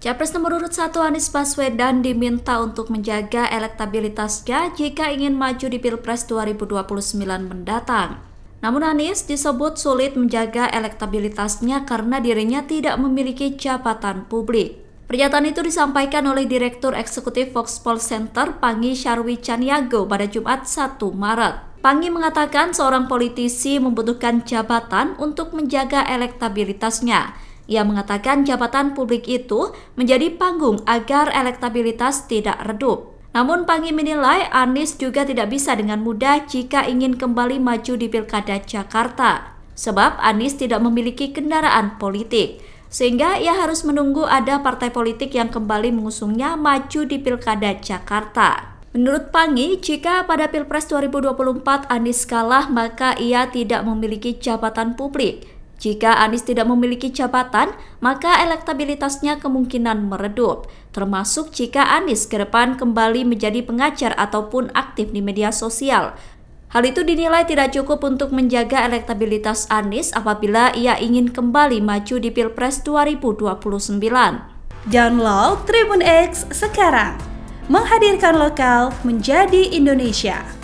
Capres nomor urut satu Anies Baswedan diminta untuk menjaga elektabilitasnya jika ingin maju di Pilpres 2029 mendatang. Namun Anies disebut sulit menjaga elektabilitasnya karena dirinya tidak memiliki jabatan publik. Pernyataan itu disampaikan oleh Direktur Eksekutif Foxpol Center Pangi Sharwi Caniago pada Jumat 1 Maret. Pangi mengatakan seorang politisi membutuhkan jabatan untuk menjaga elektabilitasnya. Ia mengatakan jabatan publik itu menjadi panggung agar elektabilitas tidak redup. Namun Pangi menilai Anies juga tidak bisa dengan mudah jika ingin kembali maju di Pilkada Jakarta. Sebab Anies tidak memiliki kendaraan politik. Sehingga ia harus menunggu ada partai politik yang kembali mengusungnya maju di Pilkada Jakarta. Menurut Pangi, jika pada Pilpres 2024 Anies kalah, maka ia tidak memiliki jabatan publik. Jika Anies tidak memiliki jabatan, maka elektabilitasnya kemungkinan meredup, termasuk jika Anies ke depan kembali menjadi pengajar ataupun aktif di media sosial. Hal itu dinilai tidak cukup untuk menjaga elektabilitas Anies apabila ia ingin kembali maju di Pilpres 2029. Download Tribun X sekarang, menghadirkan lokal menjadi Indonesia.